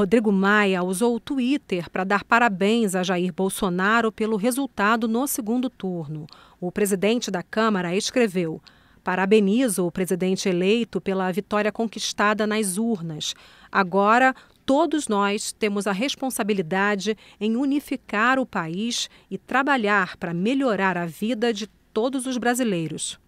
Rodrigo Maia usou o Twitter para dar parabéns a Jair Bolsonaro pelo resultado no segundo turno. O presidente da Câmara escreveu: Parabenizo o presidente eleito pela vitória conquistada nas urnas. Agora, todos nós temos a responsabilidade em unificar o país e trabalhar para melhorar a vida de todos os brasileiros.